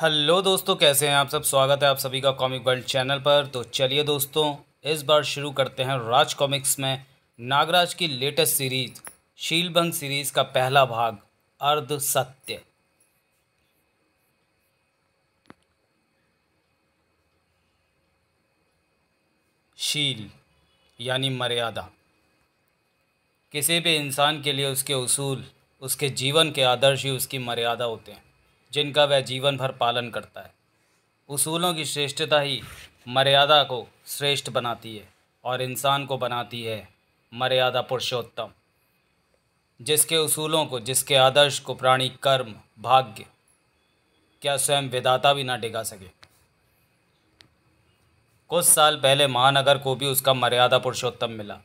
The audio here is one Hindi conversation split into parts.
हेलो दोस्तों कैसे हैं आप सब स्वागत है आप सभी का कॉमिक वर्ल्ड चैनल पर तो चलिए दोस्तों इस बार शुरू करते हैं राज कॉमिक्स में नागराज की लेटेस्ट सीरीज शीलभंग सीरीज का पहला भाग अर्ध सत्य शील यानी मर्यादा किसी भी इंसान के लिए उसके उसूल उसके जीवन के आदर्श ही उसकी मर्यादा होते हैं जिनका वह जीवन भर पालन करता है उसूलों की श्रेष्ठता ही मर्यादा को श्रेष्ठ बनाती है और इंसान को बनाती है मर्यादा पुरुषोत्तम जिसके उसूलों को जिसके आदर्श को प्राणी कर्म भाग्य क्या स्वयं विदाता भी ना डिगा सके कुछ साल पहले महानगर को भी उसका मर्यादा पुरुषोत्तम मिला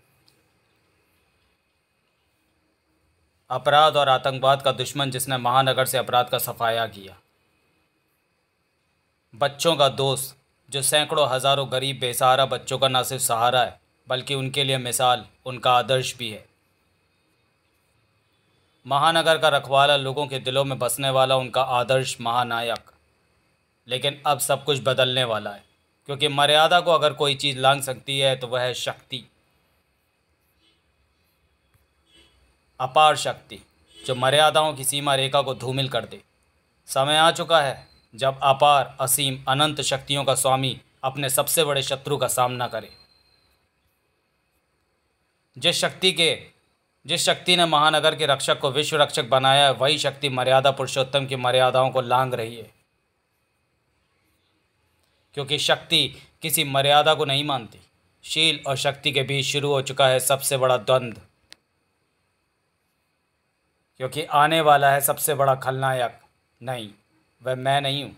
अपराध और आतंकवाद का दुश्मन जिसने महानगर से अपराध का सफाया किया बच्चों का दोस्त जो सैकड़ों हज़ारों गरीब बेसहारा बच्चों का ना सिर्फ सहारा है बल्कि उनके लिए मिसाल उनका आदर्श भी है महानगर का रखवाला लोगों के दिलों में बसने वाला उनका आदर्श महानायक लेकिन अब सब कुछ बदलने वाला है क्योंकि मर्यादा को अगर कोई चीज़ लांग सकती है तो वह है शक्ति अपार शक्ति जो मर्यादाओं की सीमा रेखा को धूमिल कर दे समय आ चुका है जब अपार असीम अनंत शक्तियों का स्वामी अपने सबसे बड़े शत्रु का सामना करे जिस शक्ति के जिस शक्ति ने महानगर के रक्षक को विश्व रक्षक बनाया है वही शक्ति मर्यादा पुरुषोत्तम की मर्यादाओं को लांग रही है क्योंकि शक्ति किसी मर्यादा को नहीं मानती शील और शक्ति के बीच शुरू हो चुका है सबसे बड़ा द्वंद्व क्योंकि आने वाला है सबसे बड़ा खलनायक नहीं वह मैं नहीं हूं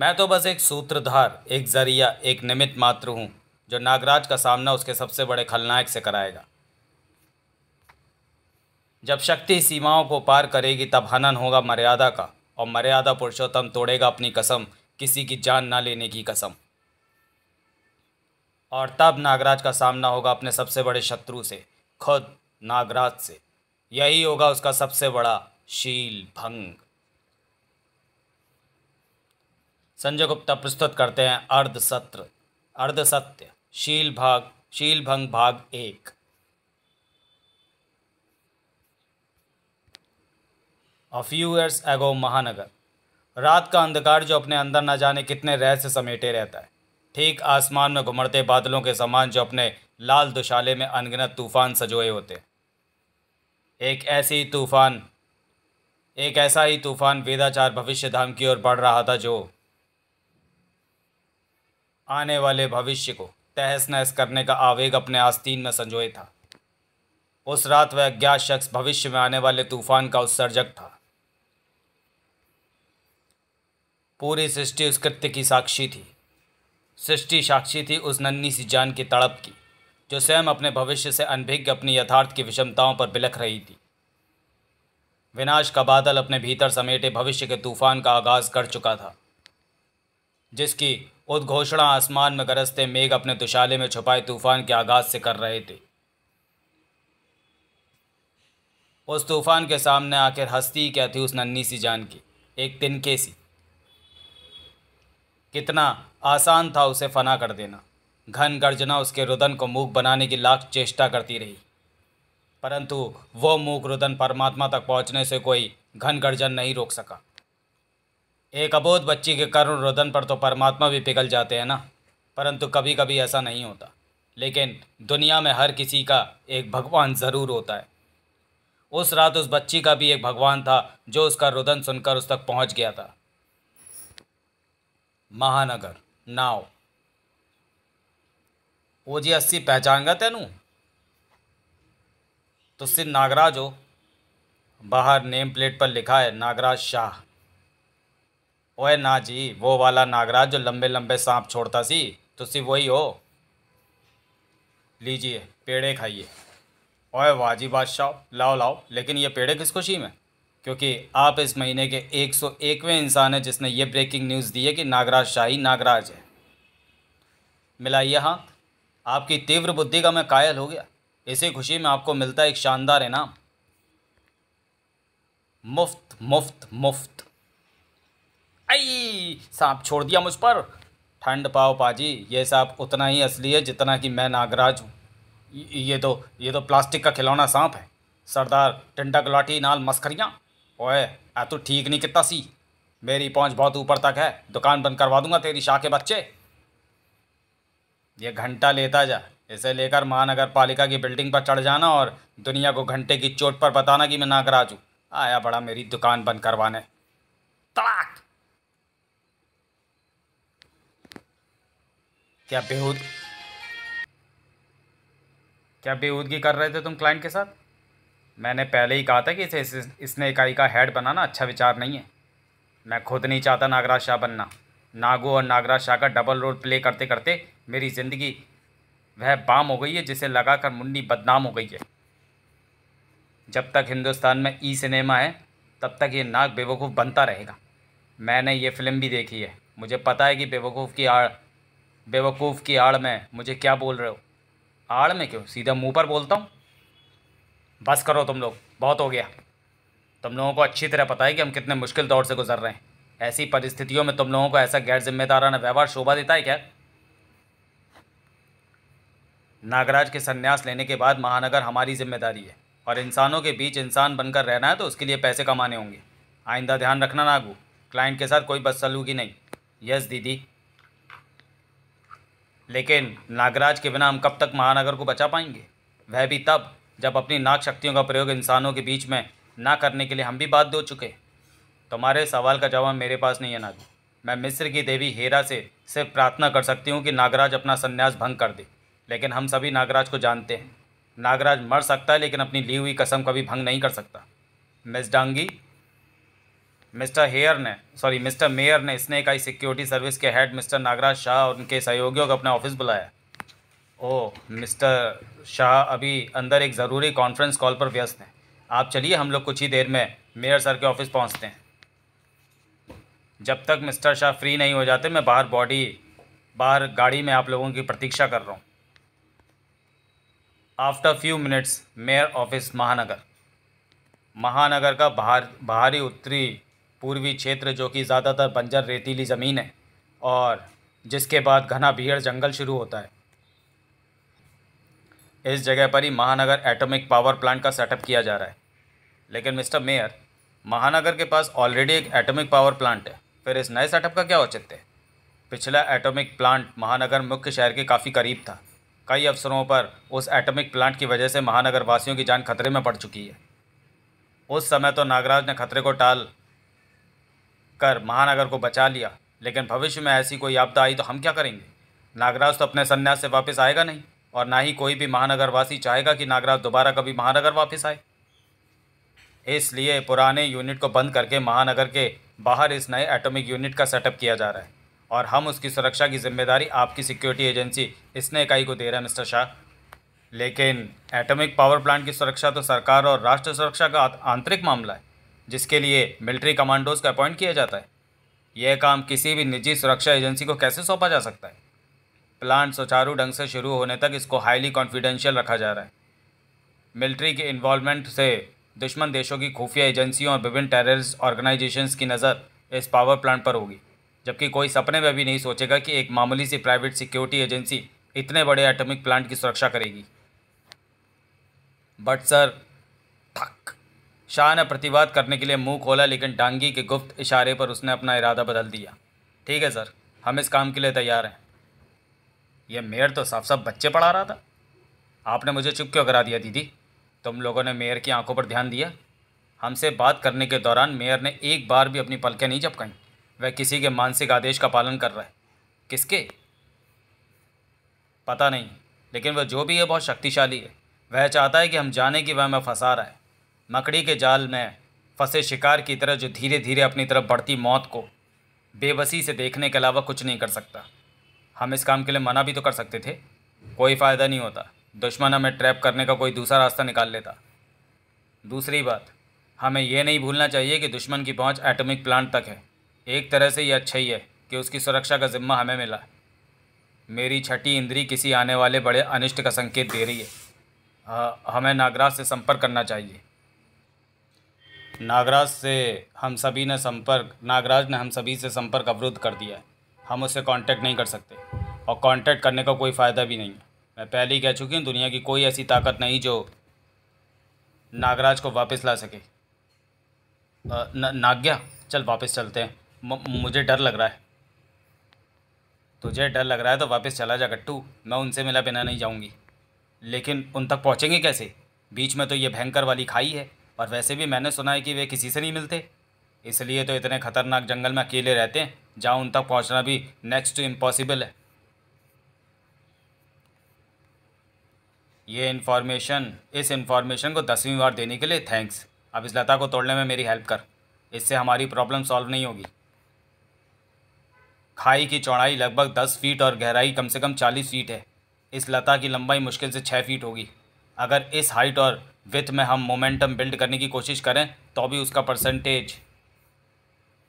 मैं तो बस एक सूत्रधार एक जरिया एक निमित्त मात्र हूँ जो नागराज का सामना उसके सबसे बड़े खलनायक से कराएगा जब शक्ति सीमाओं को पार करेगी तब हनन होगा मर्यादा का और मर्यादा पुरुषोत्तम तोड़ेगा अपनी कसम किसी की जान ना लेने की कसम और तब नागराज का सामना होगा अपने सबसे बड़े शत्रु से खुद नागराज से यही होगा उसका सबसे बड़ा शील भंग संजय गुप्ता प्रस्तुत करते हैं अर्ध सत्र अर्ध सत्य शील भाग शील भंग भाग एक अ फ्यू ईयर्स एगो महानगर रात का अंधकार जो अपने अंदर न जाने कितने रहस्य समेटे रहता है ठीक आसमान में घुमड़ते बादलों के समान जो अपने लाल दुशाले में अनगिनत तूफ़ान सजोए होते एक ऐसी तूफ़ान एक ऐसा ही तूफ़ान वेदाचार भविष्य धाम की ओर बढ़ रहा था जो आने वाले भविष्य को तहस नहस करने का आवेग अपने आस्तीन में संजोए था उस रात वह अज्ञात शख्स भविष्य में आने वाले तूफ़ान का उत्सर्जक था पूरी सृष्टि उस कृत्य की साक्षी थी सृष्टि साक्षी थी उस नन्ही सी जान की तड़प की जो स्वयं अपने भविष्य से अनभिज्ञ अपनी यथार्थ की विषमताओं पर बिलख रही थी विनाश का बादल अपने भीतर समेटे भविष्य के तूफान का आगाज़ कर चुका था जिसकी उद्घोषणा आसमान में गरजते मेघ अपने तुशाले में छुपाए तूफान के आगाज़ से कर रहे थे उस तूफान के सामने आखिर हस्ती क्या थी उस नन्नी सी जान की एक तिनके सी कितना आसान था उसे फना कर देना घन गर्जना उसके रुदन को मूक बनाने की लाख चेष्टा करती रही परंतु वो मूक रुदन परमात्मा तक पहुंचने से कोई घन गर्जन नहीं रोक सका एक अबोध बच्ची के करुण रुदन पर तो परमात्मा भी पिघल जाते हैं ना परंतु कभी कभी ऐसा नहीं होता लेकिन दुनिया में हर किसी का एक भगवान ज़रूर होता है उस रात उस बच्ची का भी एक भगवान था जो उसका रुदन सुनकर उस तक पहुंच गया था महानगर नाव वो जी ਅਸੀਂ ਪਹਿਚਾਣਗਾ ਤੈਨੂੰ तो सिर नागराज हो बाहर नेम प्लेट पर लिखा है नागराज शाह ओए ना जी वो वाला नागराज जो लंबे लंबे सांप छोड़ता सी सिर्फ वही हो लीजिए पेड़े खाइए ओए वाजी बादशाह लाओ लाओ लेकिन ये पेड़े किस खुशी में क्योंकि आप इस महीने के एक सौ एकवें इंसान हैं जिसने ये ब्रेकिंग न्यूज़ दी है कि नागराज शाही नागराज है मिलाइए हाथ आपकी तीव्र बुद्धि का मैं कायल हो गया इसी खुशी में आपको मिलता है एक शानदार इनाम मुफ्त मुफ्त मुफ्त आई सांप छोड़ दिया मुझ पर ठंड पाओ पाजी ये सांप उतना ही असली है जितना कि मैं नागराज हूँ ये तो ये तो प्लास्टिक का खिलौना सांप है सरदार टिंडा गुलाटी नाल मस्करियाँ ओए आ तू ठीक नहीं कितना सी मेरी पहुँच बहुत ऊपर तक है दुकान बंद करवा दूंगा तेरी शाह के बच्चे ये घंटा लेता जा इसे लेकर महानगर पालिका की बिल्डिंग पर चढ़ जाना और दुनिया को घंटे की चोट पर बताना कि मैं नागराजू आया बड़ा मेरी दुकान बंद करवाने तड़ाक क्या बेहूद क्या बेहूदगी कर रहे थे तुम क्लाइंट के साथ मैंने पहले ही कहा था कि इसे इस, इसने इकाई का हेड बनाना अच्छा विचार नहीं है मैं खुद नहीं चाहता नागराज शाह बनना नागो और नागराज शाह का डबल रोल प्ले करते करते मेरी ज़िंदगी वह बाम हो गई है जिसे लगाकर मुन्नी बदनाम हो गई है जब तक हिंदुस्तान में ई सिनेमा है तब तक ये नाग बेवकूफ़ बनता रहेगा मैंने ये फ़िल्म भी देखी है मुझे पता है कि बेवकूफ़ की आड़ बेवकूफ़ की आड़ में मुझे क्या बोल रहे हो आड़ में क्यों सीधा मुंह पर बोलता हूँ बस करो तुम लोग बहुत हो गया तुम लोगों को अच्छी तरह पता है कि हम कितने मुश्किल दौर से गुजर रहे हैं ऐसी परिस्थितियों में तुम लोगों को ऐसा गैर जिम्मेदाराना व्यवहार शोभा देता है क्या नागराज के संन्यास लेने के बाद महानगर हमारी जिम्मेदारी है और इंसानों के बीच इंसान बनकर रहना है तो उसके लिए पैसे कमाने होंगे आइंदा ध्यान रखना नागू क्लाइंट के साथ कोई बस सलूगी नहीं यस दीदी लेकिन नागराज के बिना हम कब तक महानगर को बचा पाएंगे वह भी तब जब अपनी नाग शक्तियों का प्रयोग इंसानों के बीच में ना करने के लिए हम भी बात दे चुके हैं तुम्हारे सवाल का जवाब मेरे पास नहीं है नागी मैं मिस्र की देवी हेरा से सिर्फ प्रार्थना कर सकती हूँ कि नागराज अपना संन्यास भंग कर दे लेकिन हम सभी नागराज को जानते हैं नागराज मर सकता है लेकिन अपनी ली हुई कसम कभी भंग नहीं कर सकता मिस डांगी मिस्टर हेयर ने सॉरी मिस्टर मेयर ने स्नेक आई सिक्योरिटी सर्विस के हेड मिस्टर नागराज शाह और उनके सहयोगियों को अपना ऑफिस बुलाया ओह मिस्टर शाह अभी अंदर एक ज़रूरी कॉन्फ्रेंस कॉल पर व्यस्त हैं आप चलिए हम लोग कुछ ही देर में मेयर सर के ऑफिस पहुंचते हैं जब तक मिस्टर शाह फ्री नहीं हो जाते मैं बाहर बॉडी बाहर गाड़ी में आप लोगों की प्रतीक्षा कर रहा हूँ after few minutes mayor office Mahanagar Mahanagar का बाहर बाहरी उत्तरी पूर्वी क्षेत्र जो कि ज़्यादातर बंजर रेतीली ज़मीन है और जिसके बाद घना भीड़ जंगल शुरू होता है इस जगह पर ही महानगर एटॉमिक पावर प्लांट का सेटअप किया जा रहा है लेकिन मिस्टर मेयर महानगर के पास ऑलरेडी एक एटॉमिक पावर प्लांट है फिर इस नए सेटअप का क्या औचित्य है पिछला एटॉमिक प्लांट महानगर मुख्य शहर के काफ़ी करीब था कई अवसरों पर उस एटॉमिक प्लांट की वजह से महानगर वासियों की जान खतरे में पड़ चुकी है उस समय तो नागराज ने खतरे को टाल कर महानगर को बचा लिया लेकिन भविष्य में ऐसी कोई आपदा आई तो हम क्या करेंगे नागराज तो अपने संन्यास से वापस आएगा नहीं और ना ही कोई भी महानगरवासी चाहेगा कि नागराज दोबारा कभी महानगर वापस आए इसलिए पुराने यूनिट को बंद करके महानगर के बाहर इस नए एटॉमिक यूनिट का सेटअप किया जा रहा है और हम उसकी सुरक्षा की जिम्मेदारी आपकी सिक्योरिटी एजेंसी इसने इकाई को दे रहे हैं मिस्टर शाह लेकिन एटॉमिक पावर प्लांट की सुरक्षा तो सरकार और राष्ट्र सुरक्षा का आंतरिक मामला है जिसके लिए मिलिट्री कमांडोज का अपॉइंट किया जाता है यह काम किसी भी निजी सुरक्षा एजेंसी को कैसे सौंपा जा सकता है प्लांट सुचारू ढंग से शुरू होने तक इसको हाईली कॉन्फिडेंशियल रखा जा रहा है मिलिट्री के इन्वॉल्वमेंट से दुश्मन देशों की खुफिया एजेंसियों और विभिन्न टेररिस्ट ऑर्गेनाइजेशंस की नज़र इस पावर प्लांट पर होगी जबकि कोई सपने में भी नहीं सोचेगा कि एक मामूली सी प्राइवेट सिक्योरिटी एजेंसी इतने बड़े एटॉमिक प्लांट की सुरक्षा करेगी बट सर थक शाह ने प्रतिवाद करने के लिए मुंह खोला लेकिन डांगी के गुप्त इशारे पर उसने अपना इरादा बदल दिया ठीक है सर हम इस काम के लिए तैयार हैं यह मेयर तो साफ साफ बच्चे पढ़ा रहा था आपने मुझे चुप क्यों करा दिया दीदी तुम लोगों ने मेयर की आंखों पर ध्यान दिया हमसे बात करने के दौरान मेयर ने एक बार भी अपनी पलकें नहीं झपकाई वह किसी के मानसिक आदेश का पालन कर रहा है किसके पता नहीं लेकिन वह जो भी है बहुत शक्तिशाली है वह चाहता है कि हम जाने कि वह हमें फंसा रहा है मकड़ी के जाल में फंसे शिकार की तरह जो धीरे धीरे अपनी तरफ बढ़ती मौत को बेबसी से देखने के अलावा कुछ नहीं कर सकता हम इस काम के लिए मना भी तो कर सकते थे कोई फ़ायदा नहीं होता दुश्मन हमें ट्रैप करने का कोई दूसरा रास्ता निकाल लेता दूसरी बात हमें यह नहीं भूलना चाहिए कि दुश्मन की पहुंच एटॉमिक प्लांट तक है एक तरह से यह अच्छा ही है कि उसकी सुरक्षा का जिम्मा हमें मिला मेरी छठी इंद्री किसी आने वाले बड़े अनिष्ट का संकेत दे रही है आ, हाँ, हमें नागराज से संपर्क करना चाहिए नागराज से हम सभी ने संपर्क नागराज ने हम सभी से संपर्क अवरुद्ध कर दिया है हम उससे कांटेक्ट नहीं कर सकते और कांटेक्ट करने का कोई फ़ायदा भी नहीं है मैं पहले ही कह चुकी हूँ दुनिया की कोई ऐसी ताकत नहीं जो नागराज को वापस ला सके नाग्या चल वापस चलते हैं मुझे डर लग रहा है तुझे डर लग रहा है तो वापस चला जा गट्टू मैं उनसे मिला बिना नहीं जाऊँगी लेकिन उन तक पहुँचेंगे कैसे बीच में तो ये भयंकर वाली खाई है और वैसे भी मैंने सुना है कि वे किसी से नहीं मिलते इसलिए तो इतने ख़तरनाक जंगल में अकेले रहते हैं जहाँ उन तक पहुँचना भी नेक्स्ट टू इम्पॉसिबल है ये इन्फॉर्मेशन इस इन्फॉर्मेशन को दसवीं बार देने के लिए थैंक्स अब इस लता को तोड़ने में मेरी हेल्प कर इससे हमारी प्रॉब्लम सॉल्व नहीं होगी खाई की चौड़ाई लगभग दस फीट और गहराई कम से कम चालीस फीट है इस लता की लंबाई मुश्किल से छः फीट होगी अगर इस हाइट और विथ में हम मोमेंटम बिल्ड करने की कोशिश करें तो भी उसका परसेंटेज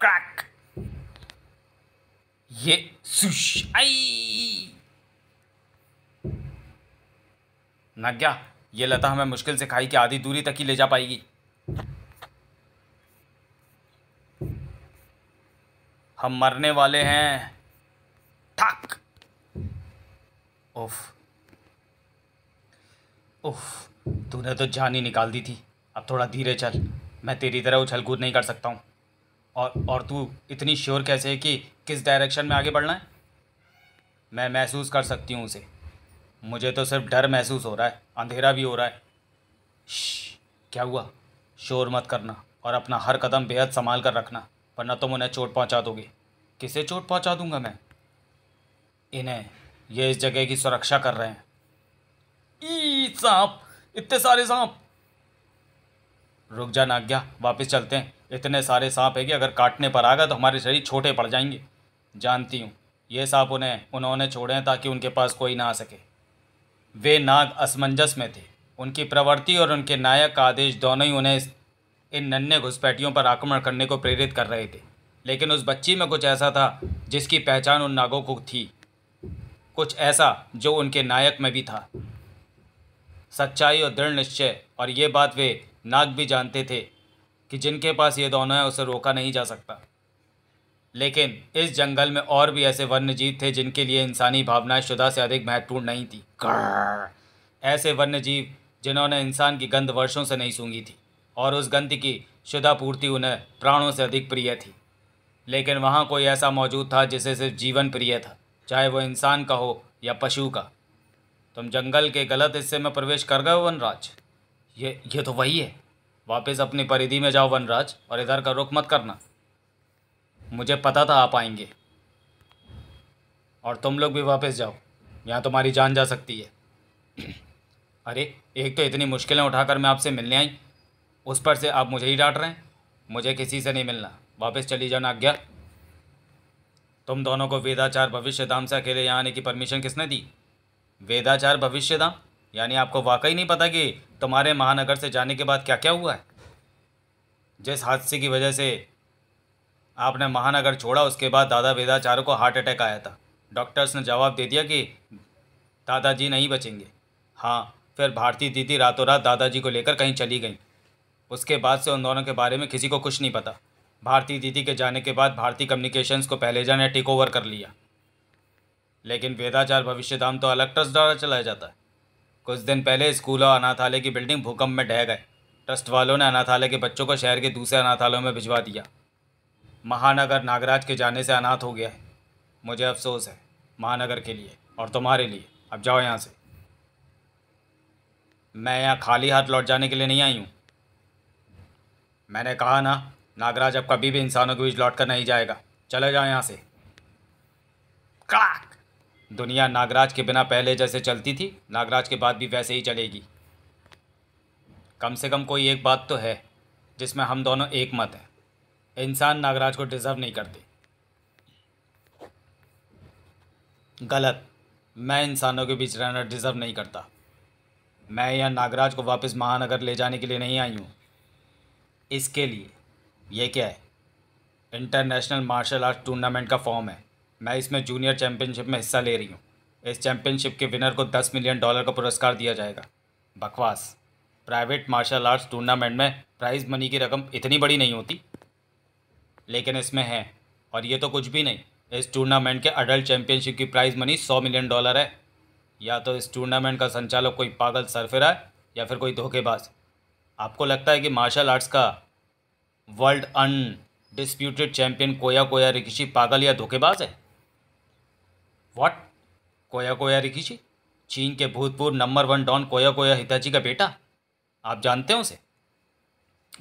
क्रैक ये सुश आई नज्ञा ये लता हमें मुश्किल से खाई की आधी दूरी तक ही ले जा पाएगी हम मरने वाले हैं ठक ओफ ओफ तूने तो जान ही निकाल दी थी अब थोड़ा धीरे चल मैं तेरी तरह उछल कूद नहीं कर सकता हूँ और और तू इतनी श्योर कैसे है कि किस डायरेक्शन में आगे बढ़ना है मैं महसूस कर सकती हूँ उसे मुझे तो सिर्फ डर महसूस हो रहा है अंधेरा भी हो रहा है क्या हुआ शोर मत करना और अपना हर कदम बेहद संभाल कर रखना वरना तुम उन्हें चोट पहुंचा दोगे किसे चोट पहुंचा दूंगा मैं इन्हें ये इस जगह की सुरक्षा कर रहे हैं ई सांप इतने सारे सांप रुक जा ना गया वापस चलते हैं इतने सारे सांप है कि अगर काटने पर आ गए तो हमारे शरीर छोटे पड़ जाएंगे जानती हूँ ये सांप उन्हें उन्होंने छोड़े हैं ताकि उनके पास कोई ना आ सके वे नाग असमंजस में थे उनकी प्रवृत्ति और उनके नायक का आदेश दोनों ही उन्हें इन नन्हे घुसपैठियों पर आक्रमण करने को प्रेरित कर रहे थे लेकिन उस बच्ची में कुछ ऐसा था जिसकी पहचान उन नागों को थी कुछ ऐसा जो उनके नायक में भी था सच्चाई और दृढ़ निश्चय और ये बात वे नाग भी जानते थे कि जिनके पास ये दोनों है उसे रोका नहीं जा सकता लेकिन इस जंगल में और भी ऐसे वन्य जीव थे जिनके लिए इंसानी भावनाएं शुदा से अधिक महत्वपूर्ण नहीं थी ऐसे वन्य जीव जिन्होंने इंसान की गंध वर्षों से नहीं सूंघी थी और उस गंध की शुदा पूर्ति उन्हें प्राणों से अधिक प्रिय थी लेकिन वहाँ कोई ऐसा मौजूद था जिसे सिर्फ जीवन प्रिय था चाहे वो इंसान का हो या पशु का तुम जंगल के गलत हिस्से में प्रवेश कर गए हो वनराज ये ये तो वही है वापस अपनी परिधि में जाओ वनराज और इधर का रुख मत करना मुझे पता था आप आएंगे और तुम लोग भी वापस जाओ यहाँ तुम्हारी जान जा सकती है अरे एक तो इतनी मुश्किलें उठाकर मैं आपसे मिलने आई उस पर से आप मुझे ही डांट रहे हैं मुझे किसी से नहीं मिलना वापस चली जाना आज्ञा तुम दोनों को वेदाचार भविष्य धाम से अकेले यहाँ आने की परमिशन किसने दी वेदाचार भविष्य धाम यानी आपको वाकई नहीं पता कि तुम्हारे महानगर से जाने के बाद क्या क्या हुआ है जिस हादसे की वजह से आपने महानगर छोड़ा उसके बाद दादा वेदाचार्य को हार्ट अटैक आया था डॉक्टर्स ने जवाब दे दिया कि दादाजी नहीं बचेंगे हाँ फिर भारतीय दीदी रातों रात दादाजी को लेकर कहीं चली गई उसके बाद से उन दोनों के बारे में किसी को कुछ नहीं पता भारतीय दीदी के जाने के बाद भारतीय कम्युनिकेशंस को पहले जाने टेक ओवर कर लिया लेकिन वेदाचार भविष्य धाम तो अलग ट्रस्ट द्वारा चलाया जाता है कुछ दिन पहले स्कूल और अनाथालय की बिल्डिंग भूकंप में ढह गए ट्रस्ट वालों ने अनाथालय के बच्चों को शहर के दूसरे अनाथालयों में भिजवा दिया महानगर नागराज के जाने से अनाथ हो गया है मुझे अफसोस है महानगर के लिए और तुम्हारे लिए अब जाओ यहाँ से मैं यहाँ खाली हाथ लौट जाने के लिए नहीं आई हूँ मैंने कहा ना नागराज अब कभी भी इंसानों के बीच लौट कर नहीं जाएगा चले जाओ यहाँ से क्लाक दुनिया नागराज के बिना पहले जैसे चलती थी नागराज के बाद भी वैसे ही चलेगी कम से कम कोई एक बात तो है जिसमें हम दोनों एक मत हैं इंसान नागराज को डिज़र्व नहीं करते गलत मैं इंसानों के बीच रहना डिज़र्व नहीं करता मैं यहाँ नागराज को वापस महानगर ले जाने के लिए नहीं आई हूँ इसके लिए यह क्या है इंटरनेशनल मार्शल आर्ट टूर्नामेंट का फॉर्म है मैं इसमें जूनियर चैम्पियनशिप में हिस्सा ले रही हूँ इस चैम्पियनशिप के विनर को दस मिलियन डॉलर का पुरस्कार दिया जाएगा बकवास प्राइवेट मार्शल आर्ट्स टूर्नामेंट में प्राइज़ मनी की रकम इतनी बड़ी नहीं होती लेकिन इसमें है और ये तो कुछ भी नहीं इस टूर्नामेंट के अडल्ट चैम्पियनशिप की प्राइज़ मनी सौ मिलियन डॉलर है या तो इस टूर्नामेंट का संचालक कोई पागल सरफिरा है या फिर कोई धोखेबाज आपको लगता है कि मार्शल आर्ट्स का world undisputed champion Koya Koya Rikishi पागल या धोखेबाज है व्हाट कोया कोया रिकिशी चीन के भूतपूर्व number one don Koya Koya Hitachi का बेटा आप जानते हो उसे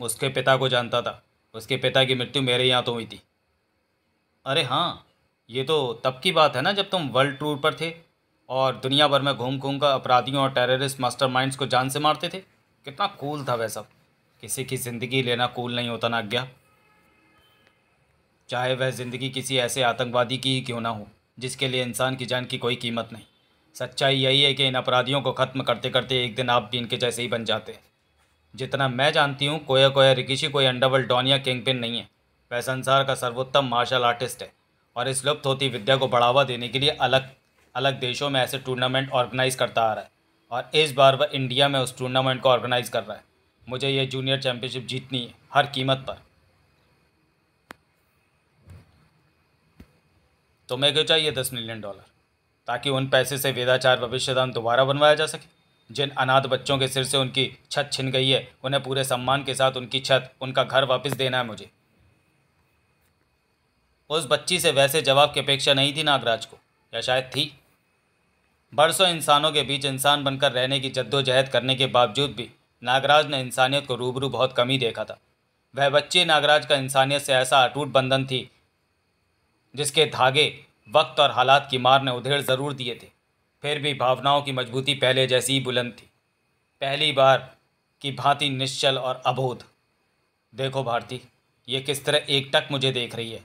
उसके पिता को जानता था उसके पिता की मृत्यु मेरे यहाँ तो हुई थी अरे हाँ ये तो तब की बात है ना जब तुम वर्ल्ड टूर पर थे और दुनिया भर में घूम घूम कर अपराधियों और टेररिस्ट मास्टरमाइंड्स को जान से मारते थे कितना कूल था वह सब किसी की ज़िंदगी लेना कूल नहीं होता ना गया चाहे वह ज़िंदगी किसी ऐसे आतंकवादी की ही क्यों ना हो जिसके लिए इंसान की जान की कोई कीमत नहीं सच्चाई यही है कि इन अपराधियों को ख़त्म करते करते एक दिन आप भी इनके जैसे ही बन जाते हैं जितना मैं जानती हूँ कोया कोया रिकिशी कोई अंडरवर्ल्ड डॉन या किंग पिन नहीं है वह संसार का सर्वोत्तम मार्शल आर्टिस्ट है और इस लुप्त होती विद्या को बढ़ावा देने के लिए अलग अलग देशों में ऐसे टूर्नामेंट ऑर्गेनाइज करता आ रहा है और इस बार वह इंडिया में उस टूर्नामेंट को ऑर्गेनाइज कर रहा है मुझे यह जूनियर चैम्पियनशिप जीतनी है हर कीमत पर तुम्हें क्यों चाहिए दस मिलियन डॉलर ताकि उन पैसे से वेदाचार भविष्यदान दोबारा बनवाया जा सके जिन अनाथ बच्चों के सिर से उनकी छत छिन गई है उन्हें पूरे सम्मान के साथ उनकी छत उनका घर वापस देना है मुझे उस बच्ची से वैसे जवाब की अपेक्षा नहीं थी नागराज को या शायद थी बरसों इंसानों के बीच इंसान बनकर रहने की जद्दोजहद करने के बावजूद भी नागराज ने इंसानियत को रूबरू बहुत कम ही देखा था वह बच्ची नागराज का इंसानियत से ऐसा अटूट बंधन थी जिसके धागे वक्त और हालात की मार ने उधेड़ ज़रूर दिए थे फिर भी भावनाओं की मजबूती पहले जैसी बुलंद थी पहली बार की भांति निश्चल और अबोध देखो भारती ये किस तरह एकटक मुझे देख रही है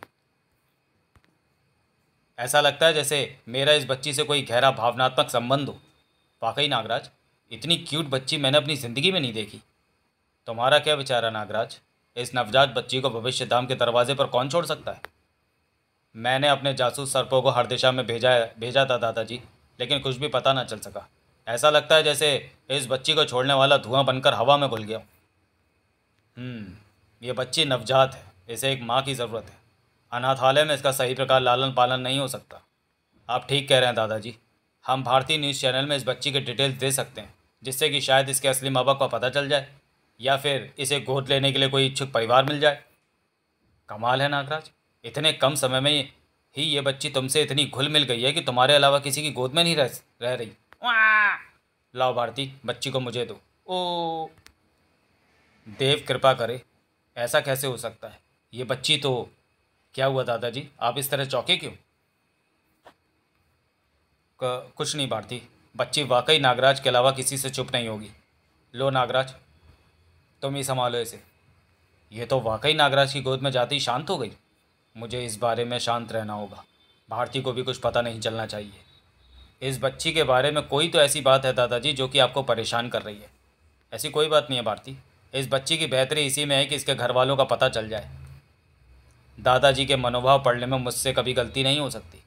ऐसा लगता है जैसे मेरा इस बच्ची से कोई गहरा भावनात्मक संबंध हो वाकई नागराज इतनी क्यूट बच्ची मैंने अपनी ज़िंदगी में नहीं देखी तुम्हारा क्या विचार है नागराज इस नवजात बच्ची को भविष्य धाम के दरवाजे पर कौन छोड़ सकता है मैंने अपने जासूस सरपों को हर दिशा में भेजा भेजा था दादाजी लेकिन कुछ भी पता ना चल सका ऐसा लगता है जैसे इस बच्ची को छोड़ने वाला धुआं बनकर हवा में घुल गया हम्म, ये बच्ची नवजात है इसे एक माँ की ज़रूरत है अनाथालय में इसका सही प्रकार लालन पालन नहीं हो सकता आप ठीक कह रहे हैं दादाजी हम भारतीय न्यूज़ चैनल में इस बच्ची की डिटेल्स दे सकते हैं जिससे कि शायद इसके असली माँ बाप का पता चल जाए या फिर इसे गोद लेने के लिए कोई इच्छुक परिवार मिल जाए कमाल है नागराज इतने कम समय में ही ये बच्ची तुमसे इतनी घुल मिल गई है कि तुम्हारे अलावा किसी की गोद में नहीं रह रह रही लाओ भारती बच्ची को मुझे दो ओ देव कृपा करे ऐसा कैसे हो सकता है ये बच्ची तो क्या हुआ दादाजी आप इस तरह चौके क्यों कुछ नहीं भारती बच्ची वाकई नागराज के अलावा किसी से चुप नहीं होगी लो नागराज तुम ही संभालो इसे ये तो वाकई नागराज की गोद में जाती शांत हो गई मुझे इस बारे में शांत रहना होगा भारती को भी कुछ पता नहीं चलना चाहिए इस बच्ची के बारे में कोई तो ऐसी बात है दादाजी जो कि आपको परेशान कर रही है ऐसी कोई बात नहीं है भारती इस बच्ची की बेहतरी इसी में है कि इसके घर वालों का पता चल जाए दादाजी के मनोभाव पढ़ने में मुझसे कभी गलती नहीं हो सकती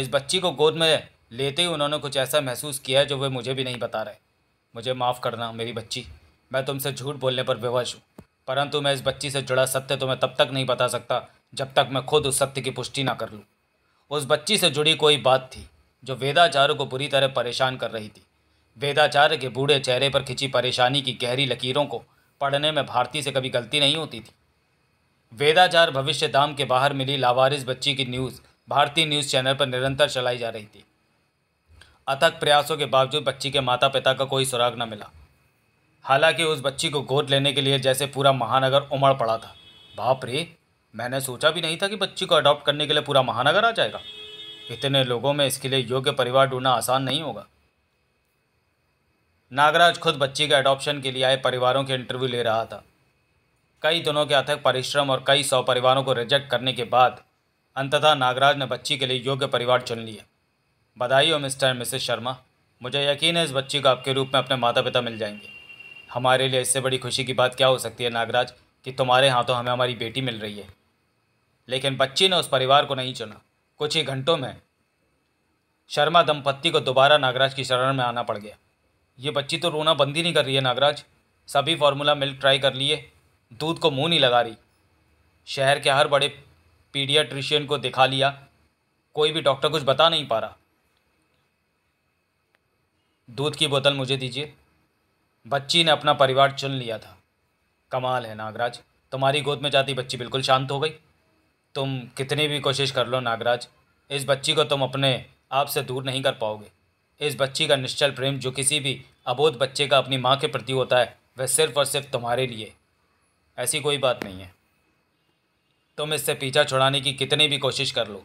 इस बच्ची को गोद में लेते ही उन्होंने कुछ ऐसा महसूस किया है जो वे मुझे भी नहीं बता रहे मुझे माफ़ करना मेरी बच्ची मैं तुमसे झूठ बोलने पर विवश हूँ परंतु मैं इस बच्ची से जुड़ा सत्य तुम्हें तो तब तक नहीं बता सकता जब तक मैं खुद उस सत्य की पुष्टि ना कर लूँ उस बच्ची से जुड़ी कोई बात थी जो वेदाचार्य को बुरी तरह परेशान कर रही थी वेदाचार्य के बूढ़े चेहरे पर खिंची परेशानी की गहरी लकीरों को पढ़ने में भारती से कभी गलती नहीं होती थी वेदाचार भविष्य धाम के बाहर मिली लावारिस बच्ची की न्यूज़ भारतीय न्यूज़ चैनल पर निरंतर चलाई जा रही थी अथक प्रयासों के बावजूद बच्ची के माता पिता का कोई सुराग न मिला हालांकि उस बच्ची को गोद लेने के लिए जैसे पूरा महानगर उमड़ पड़ा था बाप रे मैंने सोचा भी नहीं था कि बच्ची को अडॉप्ट करने के लिए पूरा महानगर आ जाएगा इतने लोगों में इसके लिए योग्य परिवार ढूंढना आसान नहीं होगा नागराज खुद बच्ची के अडॉप्शन के लिए आए परिवारों के इंटरव्यू ले रहा था कई दिनों के अथक परिश्रम और कई सौ परिवारों को रिजेक्ट करने के बाद अंततः नागराज ने बच्ची के लिए योग्य परिवार चुन लिया बधाई हो मिस्टर एंड मिसेस शर्मा मुझे यकीन है इस बच्ची को आपके रूप में अपने माता पिता मिल जाएंगे हमारे लिए इससे बड़ी खुशी की बात क्या हो सकती है नागराज कि तुम्हारे हाथों तो हमें हमारी बेटी मिल रही है लेकिन बच्ची ने उस परिवार को नहीं चुना कुछ ही घंटों में शर्मा दंपत्ति को दोबारा नागराज की शरण में आना पड़ गया ये बच्ची तो रोना बंद ही नहीं कर रही है नागराज सभी फार्मूला मिल्क ट्राई कर लिए दूध को मुंह नहीं लगा रही शहर के हर बड़े पीडियाट्रिशियन को दिखा लिया कोई भी डॉक्टर कुछ बता नहीं पा रहा दूध की बोतल मुझे दीजिए बच्ची ने अपना परिवार चुन लिया था कमाल है नागराज तुम्हारी गोद में जाती बच्ची बिल्कुल शांत हो गई तुम कितनी भी कोशिश कर लो नागराज इस बच्ची को तुम अपने आप से दूर नहीं कर पाओगे इस बच्ची का निश्चल प्रेम जो किसी भी अबोध बच्चे का अपनी माँ के प्रति होता है वह सिर्फ़ और सिर्फ तुम्हारे लिए ऐसी कोई बात नहीं है तुम इससे पीछा छुड़ाने की कितनी भी कोशिश कर लो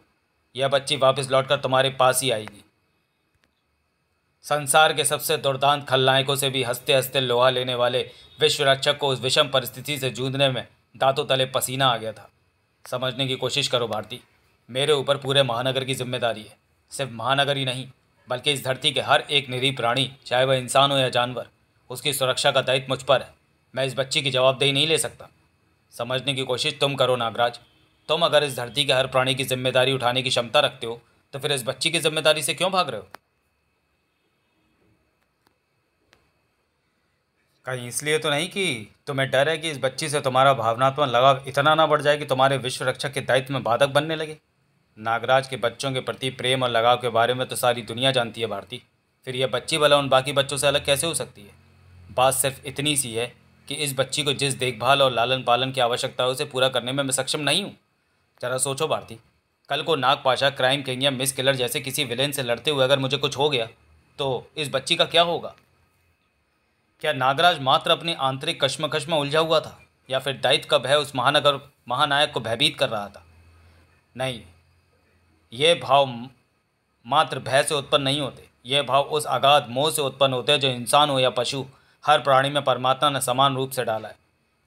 यह बच्ची वापस लौटकर तुम्हारे पास ही आएगी संसार के सबसे दुर्दांत खलनायकों से भी हंसते हंसते लोहा लेने वाले विश्व रक्षक को उस विषम परिस्थिति से जूझने में दांतों तले पसीना आ गया था समझने की कोशिश करो भारती मेरे ऊपर पूरे महानगर की जिम्मेदारी है सिर्फ महानगर ही नहीं बल्कि इस धरती के हर एक निरीह प्राणी चाहे वह इंसान हो या जानवर उसकी सुरक्षा का दायित्व मुझ पर है मैं इस बच्ची की जवाबदेही नहीं ले सकता समझने की कोशिश तुम करो नागराज तुम अगर इस धरती के हर प्राणी की जिम्मेदारी उठाने की क्षमता रखते हो तो फिर इस बच्ची की जिम्मेदारी से क्यों भाग रहे हो कहीं इसलिए तो नहीं कि तुम्हें डर है कि इस बच्ची से तुम्हारा भावनात्मक लगाव इतना ना बढ़ जाए कि तुम्हारे विश्व रक्षा के दायित्व में बाधक बनने लगे नागराज के बच्चों के प्रति प्रेम और लगाव के बारे में तो सारी दुनिया जानती है भारती फिर यह बच्ची भला उन बाकी बच्चों से अलग कैसे हो सकती है बात सिर्फ इतनी सी है कि इस बच्ची को जिस देखभाल और लालन पालन की आवश्यकता है उसे पूरा करने में मैं सक्षम नहीं हूँ जरा सोचो भारती कल को नाग पाशा क्राइम किंग या मिस किलर जैसे किसी विलेन से लड़ते हुए अगर मुझे कुछ हो गया तो इस बच्ची का क्या होगा क्या नागराज मात्र अपनी आंतरिक कश्मकश में उलझा हुआ था या फिर दायित्व का भय उस महानगर महानायक को भयभीत कर रहा था नहीं ये भाव मात्र भय से उत्पन्न नहीं होते ये भाव उस अगाध मोह से उत्पन्न होते हैं जो इंसान हो या पशु हर प्राणी में परमात्मा ने समान रूप से डाला है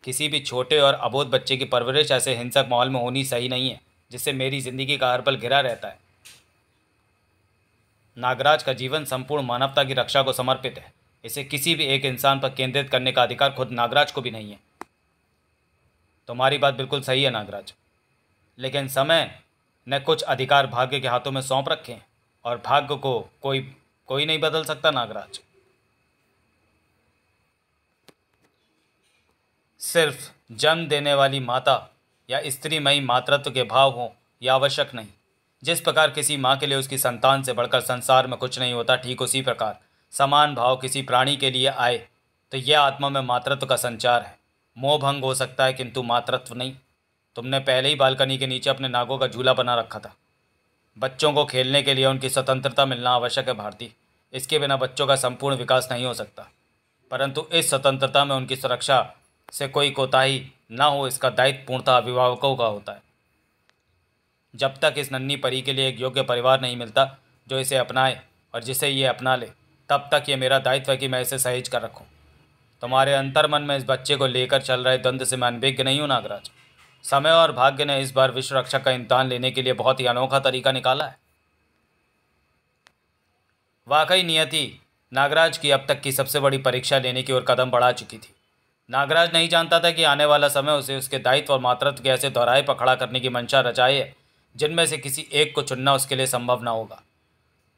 किसी भी छोटे और अबोध बच्चे की परवरिश ऐसे हिंसक माहौल में होनी सही नहीं है जिससे मेरी ज़िंदगी का हर पल घिरा रहता है नागराज का जीवन संपूर्ण मानवता की रक्षा को समर्पित है इसे किसी भी एक इंसान पर केंद्रित करने का अधिकार खुद नागराज को भी नहीं है तुम्हारी बात बिल्कुल सही है नागराज लेकिन समय ने कुछ अधिकार भाग्य के हाथों में सौंप रखे हैं और भाग्य को कोई कोई नहीं बदल सकता नागराज सिर्फ जन्म देने वाली माता या स्त्रीमयी मातृत्व के भाव हों यह आवश्यक नहीं जिस प्रकार किसी माँ के लिए उसकी संतान से बढ़कर संसार में कुछ नहीं होता ठीक उसी प्रकार समान भाव किसी प्राणी के लिए आए तो यह आत्मा में मातृत्व का संचार है मोह भंग हो सकता है किंतु मातृत्व नहीं तुमने पहले ही बालकनी के नीचे अपने नागों का झूला बना रखा था बच्चों को खेलने के लिए उनकी स्वतंत्रता मिलना आवश्यक है भारती इसके बिना बच्चों का संपूर्ण विकास नहीं हो सकता परंतु इस स्वतंत्रता में उनकी सुरक्षा से कोई कोताही ना हो इसका दायित्व पूर्णतः अभिभावकों का होता है जब तक इस नन्ही परी के लिए एक योग्य परिवार नहीं मिलता जो इसे अपनाए और जिसे ये अपना ले तब तक ये मेरा दायित्व है कि मैं इसे सहेज कर रखूँ तुम्हारे अंतर्मन में इस बच्चे को लेकर चल रहे द्वंद्व से मैं अनभिज्ञ नहीं हूँ नागराज समय और भाग्य ने इस बार विश्व रक्षा का इम्तहान लेने के लिए बहुत ही अनोखा तरीका निकाला है वाकई नियति नागराज की अब तक की सबसे बड़ी परीक्षा लेने की ओर कदम बढ़ा चुकी थी नागराज नहीं जानता था कि आने वाला समय उसे उसके दायित्व और मातृत्व के ऐसे दोहराए पखड़ा करने की मंशा रचाए जिनमें से किसी एक को चुनना उसके लिए संभव न होगा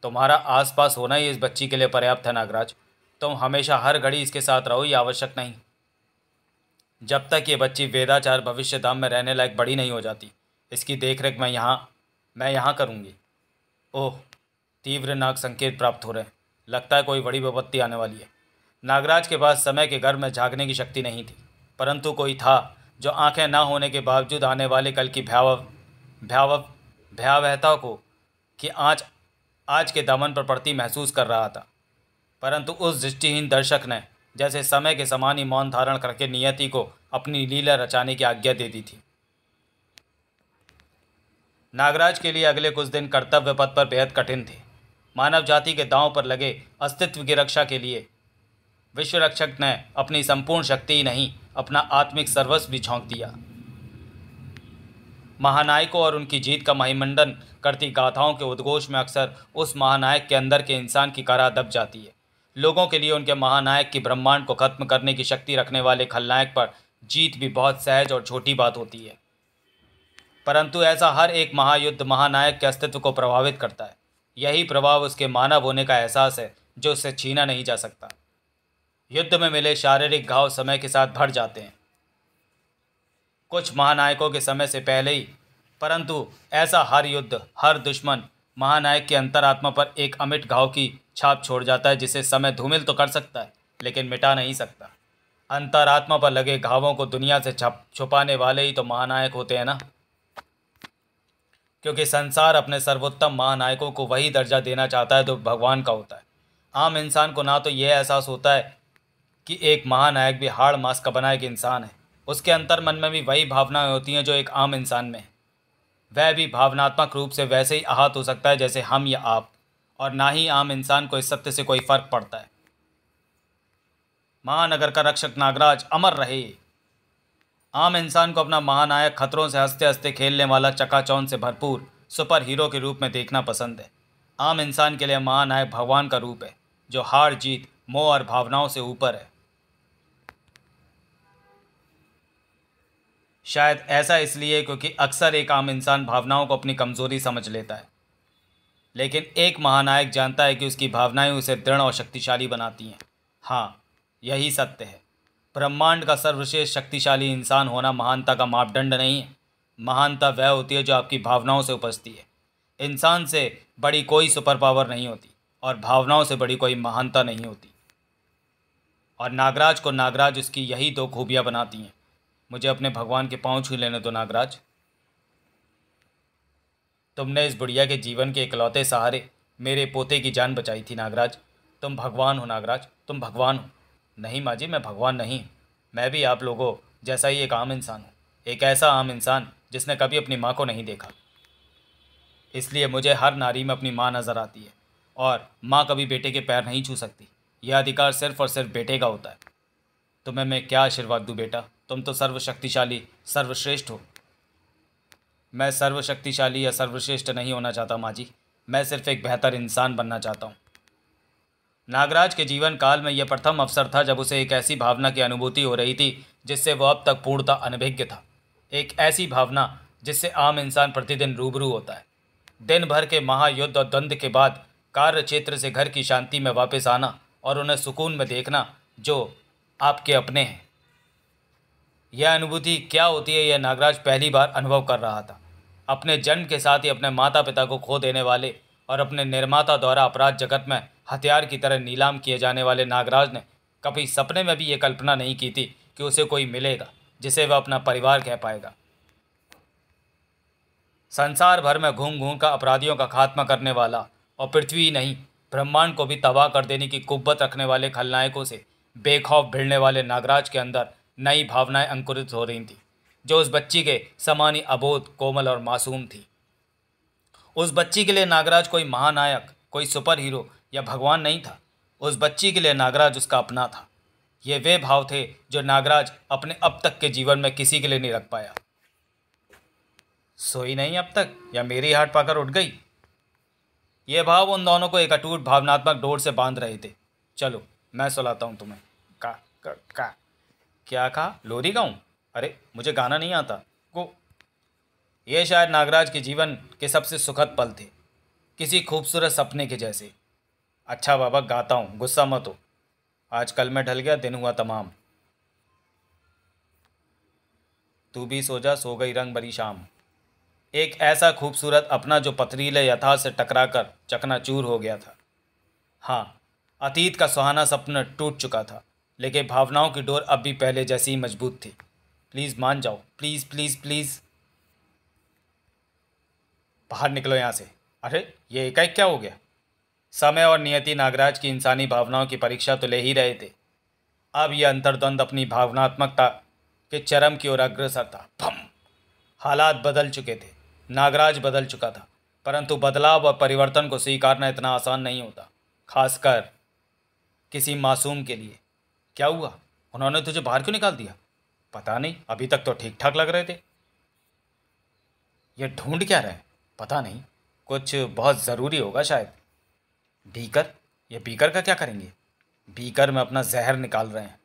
तुम्हारा आसपास होना ही इस बच्ची के लिए पर्याप्त है नागराज तुम हमेशा हर घड़ी इसके साथ रहो ये आवश्यक नहीं जब तक ये बच्ची वेदाचार भविष्य धाम में रहने लायक बड़ी नहीं हो जाती इसकी देखरेख मैं यहाँ मैं यहाँ करूँगी ओह तीव्र नाग संकेत प्राप्त हो रहे हैं लगता है कोई बड़ी विपत्ति आने वाली है नागराज के पास समय के घर में झागने की शक्ति नहीं थी परंतु कोई था जो आंखें ना होने के बावजूद आने वाले कल की भयाव भयाव भयावहता को कि आँच आज के दमन पर पड़ती महसूस कर रहा था परंतु उस दृष्टिहीन दर्शक ने जैसे समय के समान ही मौन धारण करके नियति को अपनी लीला रचाने की आज्ञा दे दी थी नागराज के लिए अगले कुछ दिन कर्तव्य पथ पर बेहद कठिन थे मानव जाति के दांव पर लगे अस्तित्व की रक्षा के लिए विश्व रक्षक ने अपनी संपूर्ण शक्ति ही नहीं अपना आत्मिक सर्वस्व भी झोंक दिया महानायकों और उनकी जीत का महिमंडन करती गाथाओं के उद्घोष में अक्सर उस महानायक के अंदर के इंसान की करा दब जाती है लोगों के लिए उनके महानायक की ब्रह्मांड को खत्म करने की शक्ति रखने वाले खलनायक पर जीत भी बहुत सहज और छोटी बात होती है परंतु ऐसा हर एक महायुद्ध महानायक के अस्तित्व को प्रभावित करता है यही प्रभाव उसके मानव होने का एहसास है जो उसे छीना नहीं जा सकता युद्ध में मिले शारीरिक घाव समय के साथ भर जाते हैं कुछ महानायकों के समय से पहले ही परंतु ऐसा हर युद्ध हर दुश्मन महानायक की अंतरात्मा पर एक अमिट घाव की छाप छोड़ जाता है जिसे समय धूमिल तो कर सकता है लेकिन मिटा नहीं सकता अंतरात्मा पर लगे घावों को दुनिया से छप छुपाने वाले ही तो महानायक होते हैं ना क्योंकि संसार अपने सर्वोत्तम महानायकों को वही दर्जा देना चाहता है जो भगवान का होता है आम इंसान को ना तो यह एहसास होता है कि एक महानायक भी हाड़ मास का बना एक इंसान है उसके अंतर मन में भी वही भावनाएं होती हैं जो एक आम इंसान में वह भी भावनात्मक रूप से वैसे ही आहत हो सकता है जैसे हम या आप और ना ही आम इंसान को इस सत्य से कोई फ़र्क पड़ता है महानगर का रक्षक नागराज अमर रहे आम इंसान को अपना महानायक खतरों से हंसते हंसते खेलने वाला चकाचौन से भरपूर सुपर हीरो के रूप में देखना पसंद है आम इंसान के लिए महानायक भगवान का रूप है जो हार जीत मोह और भावनाओं से ऊपर है शायद ऐसा इसलिए क्योंकि अक्सर एक आम इंसान भावनाओं को अपनी कमज़ोरी समझ लेता है लेकिन एक महानायक जानता है कि उसकी भावनाएं उसे दृढ़ और शक्तिशाली बनाती हैं हाँ यही सत्य है ब्रह्मांड का सर्वश्रेष्ठ शक्तिशाली इंसान होना महानता का मापदंड नहीं है महानता वह होती है जो आपकी भावनाओं से उपजती है इंसान से बड़ी कोई सुपर पावर नहीं होती और भावनाओं से बड़ी कोई महानता नहीं होती और नागराज को नागराज उसकी यही दो खूबियाँ बनाती हैं मुझे अपने भगवान के पाँव छू लेने दो नागराज तुमने इस बुढ़िया के जीवन के इकलौते सहारे मेरे पोते की जान बचाई थी नागराज तुम भगवान हो नागराज तुम भगवान हो नहीं माँ जी मैं भगवान नहीं मैं भी आप लोगों जैसा ही एक आम इंसान हूँ एक ऐसा आम इंसान जिसने कभी अपनी माँ को नहीं देखा इसलिए मुझे हर नारी में अपनी माँ नज़र आती है और माँ कभी बेटे के पैर नहीं छू सकती यह अधिकार सिर्फ और सिर्फ बेटे का होता है तुम्हें तो मैं क्या आशीर्वाद दूँ बेटा तुम तो सर्वशक्तिशाली सर्वश्रेष्ठ हो मैं सर्वशक्तिशाली या सर्वश्रेष्ठ नहीं होना चाहता माँ जी मैं सिर्फ एक बेहतर इंसान बनना चाहता हूँ नागराज के जीवन काल में यह प्रथम अवसर था जब उसे एक ऐसी भावना की अनुभूति हो रही थी जिससे वह अब तक पूर्णता अनभिज्ञ था एक ऐसी भावना जिससे आम इंसान प्रतिदिन रूबरू होता है दिन भर के महायुद्ध और द्वंद्व के बाद कार्य क्षेत्र से घर की शांति में वापस आना और उन्हें सुकून में देखना जो आपके अपने हैं यह अनुभूति क्या होती है यह नागराज पहली बार अनुभव कर रहा था अपने जन्म के साथ ही अपने माता पिता को खो देने वाले और अपने निर्माता द्वारा अपराध जगत में हथियार की तरह नीलाम किए जाने वाले नागराज ने कभी सपने में भी ये कल्पना नहीं की थी कि उसे कोई मिलेगा जिसे वह अपना परिवार कह पाएगा संसार भर में घूम घूम कर अपराधियों का खात्मा करने वाला और पृथ्वी नहीं ब्रह्मांड को भी तबाह कर देने की कुब्बत रखने वाले खलनायकों से बेखौफ भिड़ने वाले नागराज के अंदर नई भावनाएं अंकुरित हो रही थीं जो उस बच्ची के समानी अबोध कोमल और मासूम थी उस बच्ची के लिए नागराज कोई महानायक कोई सुपर हीरो या भगवान नहीं था उस बच्ची के लिए नागराज उसका अपना था ये वे भाव थे जो नागराज अपने अब तक के जीवन में किसी के लिए नहीं रख पाया सोई नहीं अब तक या मेरी हाट पाकर उठ गई ये भाव उन दोनों को एक अटूट भावनात्मक डोर से बांध रहे थे चलो मैं सुलाता हूँ तुम्हें का क्या कहा लोरी गाऊँ अरे मुझे गाना नहीं आता गो ये शायद नागराज के जीवन के सबसे सुखद पल थे किसी खूबसूरत सपने के जैसे अच्छा बाबा गाता हूँ गुस्सा मत हो आजकल मैं ढल गया दिन हुआ तमाम तू भी सो जा सो गई रंग भरी शाम एक ऐसा खूबसूरत अपना जो पथरीले यथा से टकरा कर चकनाचूर हो गया था हाँ अतीत का सुहाना सपना टूट चुका था लेकिन भावनाओं की डोर अब भी पहले जैसी ही मजबूत थी प्लीज़ मान जाओ प्लीज़ प्लीज़ प्लीज़ बाहर निकलो यहाँ से अरे ये एकाएक क्या हो गया समय और नियति नागराज की इंसानी भावनाओं की परीक्षा तो ले ही रहे थे अब यह अंतर्द्वंद अपनी भावनात्मकता के चरम की ओर अग्रसर था भम हालात बदल चुके थे नागराज बदल चुका था परंतु बदलाव और परिवर्तन को स्वीकारना इतना आसान नहीं होता खासकर किसी मासूम के लिए क्या हुआ उन्होंने तुझे बाहर क्यों निकाल दिया पता नहीं अभी तक तो ठीक ठाक लग रहे थे ये ढूंढ क्या रहे पता नहीं कुछ बहुत ज़रूरी होगा शायद बीकर ये बीकर का क्या करेंगे बीकर में अपना जहर निकाल रहे हैं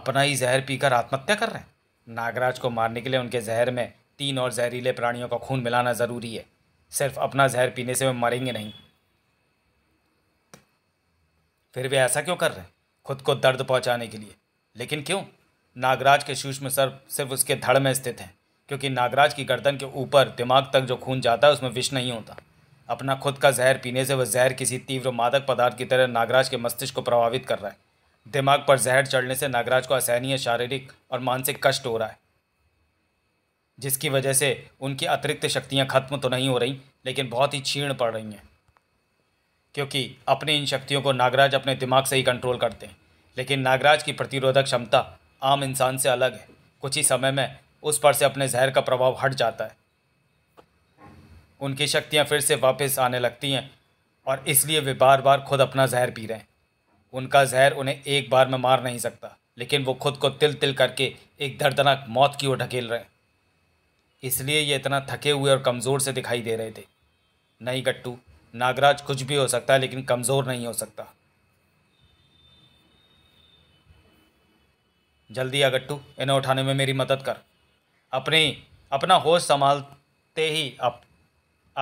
अपना ही जहर पीकर आत्महत्या कर रहे हैं नागराज को मारने के लिए उनके जहर में तीन और जहरीले प्राणियों का खून मिलाना ज़रूरी है सिर्फ अपना जहर पीने से वे मरेंगे नहीं फिर वे ऐसा क्यों कर रहे हैं खुद को दर्द पहुंचाने के लिए लेकिन क्यों नागराज के सूक्ष्म सर्प सिर्फ उसके धड़ में स्थित हैं क्योंकि नागराज की गर्दन के ऊपर दिमाग तक जो खून जाता है उसमें विष नहीं होता अपना खुद का जहर पीने से वह जहर किसी तीव्र मादक पदार्थ की तरह नागराज के मस्तिष्क को प्रभावित कर रहा है दिमाग पर जहर चढ़ने से नागराज को असहनीय शारीरिक और मानसिक कष्ट हो रहा है जिसकी वजह से उनकी अतिरिक्त शक्तियाँ खत्म तो नहीं हो रही लेकिन बहुत ही छीण पड़ रही हैं क्योंकि अपनी इन शक्तियों को नागराज अपने दिमाग से ही कंट्रोल करते हैं लेकिन नागराज की प्रतिरोधक क्षमता आम इंसान से अलग है कुछ ही समय में उस पर से अपने जहर का प्रभाव हट जाता है उनकी शक्तियाँ फिर से वापस आने लगती हैं और इसलिए वे बार बार खुद अपना जहर पी रहे हैं उनका जहर उन्हें एक बार में मार नहीं सकता लेकिन वो खुद को तिल तिल करके एक दर्दनाक मौत की ओर ढकेल रहे हैं इसलिए ये इतना थके हुए और कमज़ोर से दिखाई दे रहे थे नहीं गट्टू नागराज कुछ भी हो सकता है लेकिन कमज़ोर नहीं हो सकता जल्दी आ गट्टू इन्हें उठाने में मेरी मदद कर अपनी अपना होश संभालते ही आप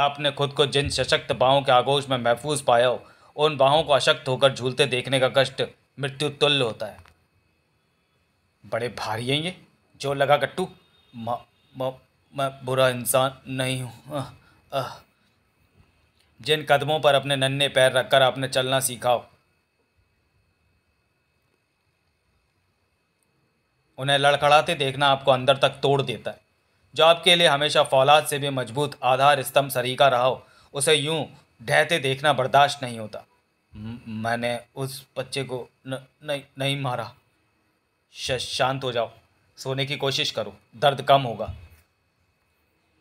आपने खुद को जिन सशक्त बाहों के आगोश में महफूज पाया हो उन बाहों को अशक्त होकर झूलते देखने का कष्ट मृत्यु तुल्य होता है बड़े भारी हैं ये जो लगा गट्टू मैं बुरा इंसान नहीं हूँ जिन कदमों पर अपने नन्हे पैर रखकर आपने चलना सीखा हो उन्हें लड़खड़ाते देखना आपको अंदर तक तोड़ देता है जो आपके लिए हमेशा फौलाद से भी मजबूत आधार स्तंभ सरीका रहा हो उसे यूं ढहते देखना बर्दाश्त नहीं होता मैंने उस बच्चे को न, नहीं नहीं मारा शांत हो जाओ सोने की कोशिश करो दर्द कम होगा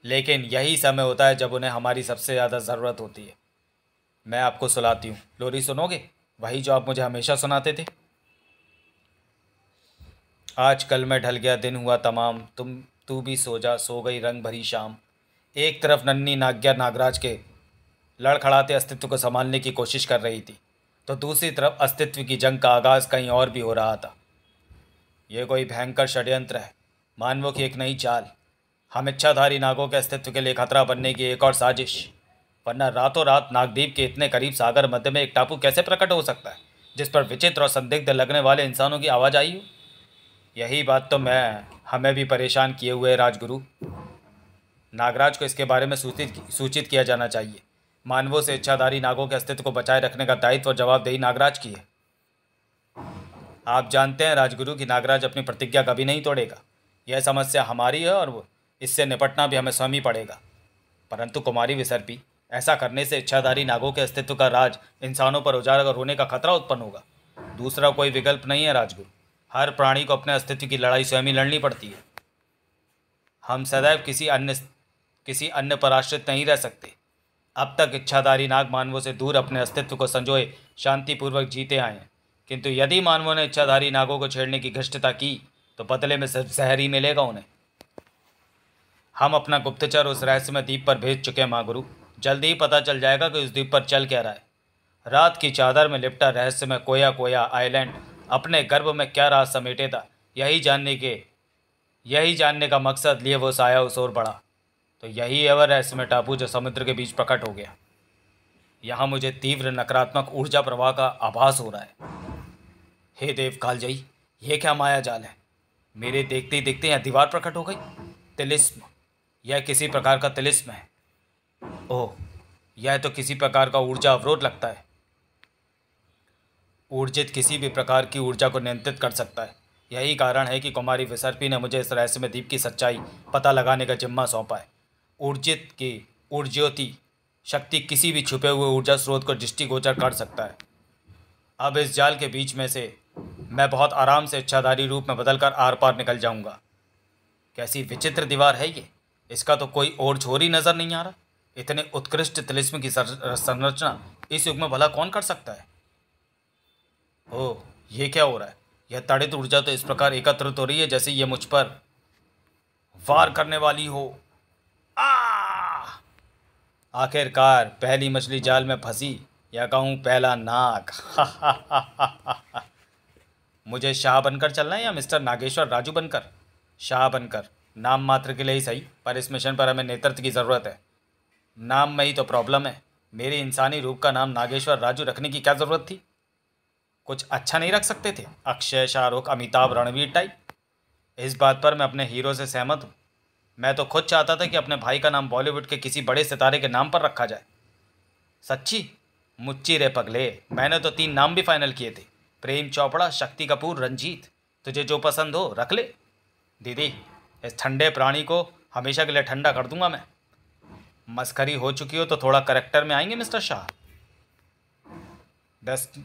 लेकिन यही समय होता है जब उन्हें हमारी सबसे ज़्यादा ज़रूरत होती है मैं आपको सुनाती हूँ लोरी सुनोगे वही जो आप मुझे हमेशा सुनाते थे आज कल मैं ढल गया दिन हुआ तमाम तुम तू भी सो जा सो गई रंग भरी शाम एक तरफ नन्नी नाग्या नागराज के लड़खड़ाते अस्तित्व को संभालने की कोशिश कर रही थी तो दूसरी तरफ अस्तित्व की जंग का आगाज़ कहीं और भी हो रहा था यह कोई भयंकर षड्यंत्र है मानवों की एक नई चाल हम इच्छाधारी नागों के अस्तित्व के लिए खतरा बनने की एक और साजिश वरना रातों रात नागदीप के इतने करीब सागर मध्य में एक टापू कैसे प्रकट हो सकता है जिस पर विचित्र और संदिग्ध लगने वाले इंसानों की आवाज़ आई हो यही बात तो मैं हमें भी परेशान किए हुए राजगुरु नागराज को इसके बारे में सूचित सूचित किया जाना चाहिए मानवों से इच्छाधारी नागों के अस्तित्व को बचाए रखने का दायित्व और जवाबदेही नागराज की है आप जानते हैं राजगुरु कि नागराज अपनी प्रतिज्ञा कभी नहीं तोड़ेगा यह समस्या हमारी है और वो इससे निपटना भी हमें स्वयं ही पड़ेगा परंतु कुमारी विसर्पी ऐसा करने से इच्छाधारी नागों के अस्तित्व का राज इंसानों पर उजागर होने का खतरा उत्पन्न होगा दूसरा कोई विकल्प नहीं है राजगुरु हर प्राणी को अपने अस्तित्व की लड़ाई स्वयं ही लड़नी पड़ती है हम सदैव किसी अन्य किसी अन्य पर आश्रित नहीं रह सकते अब तक इच्छाधारी नाग मानवों से दूर अपने अस्तित्व को संजोए शांतिपूर्वक जीते आए हैं किंतु यदि मानवों ने इच्छाधारी नागों को छेड़ने की घृष्टता की तो बदले में सिर्फ जहर ही मिलेगा उन्हें हम अपना गुप्तचर उस रहस्यमय द्वीप पर भेज चुके हैं माँ गुरु जल्दी ही पता चल जाएगा कि उस द्वीप पर चल क्या रहा है रात की चादर में लिपटा रहस्यमय कोया कोया आइलैंड अपने गर्भ में क्या राज समेटे था यही जानने के यही जानने का मकसद लिए वो साया उस ओर बढ़ा तो यही है वह रहस्यमय टापू जो समुद्र के बीच प्रकट हो गया यहाँ मुझे तीव्र नकारात्मक ऊर्जा प्रवाह का आभास हो रहा है हे देव कालजई ये क्या माया जाल है मेरे देखते ही देखते यहाँ दीवार प्रकट हो गई तिलिस्म यह किसी प्रकार का तिलिस्म है ओह यह तो किसी प्रकार का ऊर्जा अवरोध लगता है ऊर्जित किसी भी प्रकार की ऊर्जा को नियंत्रित कर सकता है यही कारण है कि कुमारी विसर्पी ने मुझे इस रहस्य में दीप की सच्चाई पता लगाने का जिम्मा सौंपा है ऊर्जित की ऊर्ज्योति शक्ति किसी भी छुपे हुए ऊर्जा स्रोत को दृष्टिगोचर कर सकता है अब इस जाल के बीच में से मैं बहुत आराम से इच्छाधारी रूप में बदलकर आर पार निकल जाऊंगा कैसी विचित्र दीवार है ये इसका तो कोई और छोर ही नज़र नहीं आ रहा इतने उत्कृष्ट तिलिस्म की संरचना इस युग में भला कौन कर सकता है ओ ये क्या हो रहा है यह ताड़ित ऊर्जा तो इस प्रकार एकत्रित हो रही है जैसे यह मुझ पर वार करने वाली हो आखिरकार पहली मछली जाल में फंसी या कहूँ पहला नाग मुझे शाह बनकर चलना है या मिस्टर नागेश्वर राजू बनकर शाह बनकर नाम मात्र के लिए ही सही पर इस मिशन पर हमें नेतृत्व की ज़रूरत है नाम में ही तो प्रॉब्लम है मेरे इंसानी रूप का नाम नागेश्वर राजू रखने की क्या ज़रूरत थी कुछ अच्छा नहीं रख सकते थे अक्षय शाहरुख अमिताभ रणवीर टाइप इस बात पर मैं अपने हीरो से सहमत हूँ मैं तो खुद चाहता था कि अपने भाई का नाम बॉलीवुड के किसी बड़े सितारे के नाम पर रखा जाए सच्ची मुच्ची रे पगले मैंने तो तीन नाम भी फाइनल किए थे प्रेम चोपड़ा शक्ति कपूर रंजीत तुझे जो पसंद हो रख ले दीदी इस ठंडे प्राणी को हमेशा के लिए ठंडा कर दूंगा मैं मस्करी हो चुकी हो तो थोड़ा करेक्टर में आएंगे मिस्टर शाह डेस्ट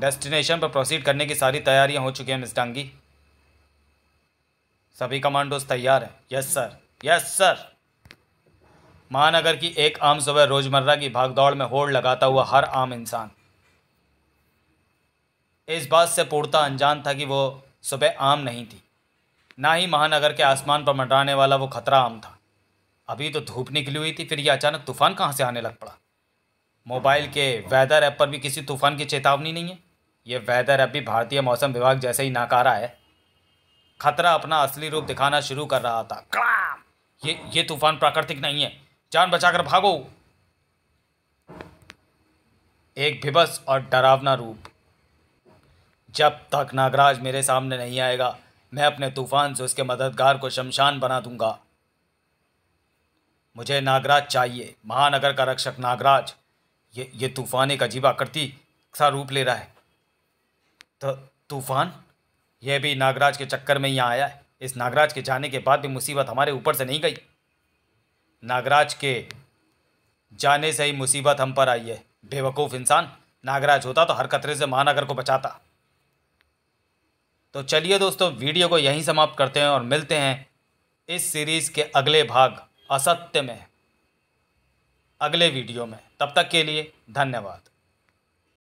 डेस्टिनेशन पर प्रोसीड करने की सारी तैयारियां हो चुकी हैं मिस डांगी सभी कमांडोज तैयार हैं यस सर यस सर महानगर की एक आम सुबह रोजमर्रा की भागदौड़ में होड़ लगाता हुआ हर आम इंसान इस बात से पूर्णता अनजान था कि वो सुबह आम नहीं थी ना ही महानगर के आसमान पर मंडराने वाला वो खतरा आम था अभी तो धूप निकली हुई थी फिर ये अचानक तूफान कहाँ से आने लग पड़ा मोबाइल के वेदर ऐप पर भी किसी तूफान की चेतावनी नहीं है ये वेदर ऐप भी भारतीय मौसम विभाग जैसे ही नाकारा है खतरा अपना असली रूप दिखाना शुरू कर रहा था ये ये तूफान प्राकृतिक नहीं है जान बचाकर भागो एक भिबस और डरावना रूप जब तक नागराज मेरे सामने नहीं आएगा मैं अपने तूफान से उसके मददगार को शमशान बना दूंगा मुझे नागराज चाहिए महानगर का रक्षक नागराज ये ये तूफान एक अजीब आकृति सा रूप ले रहा है तो तूफान यह भी नागराज के चक्कर में यहाँ आया है इस नागराज के जाने के बाद भी मुसीबत हमारे ऊपर से नहीं गई नागराज के जाने से ही मुसीबत हम पर आई है बेवकूफ़ इंसान नागराज होता तो हर खतरे से महानगर को बचाता तो चलिए दोस्तों वीडियो को यहीं समाप्त करते हैं और मिलते हैं इस सीरीज़ के अगले भाग असत्य में अगले वीडियो में तब तक के लिए धन्यवाद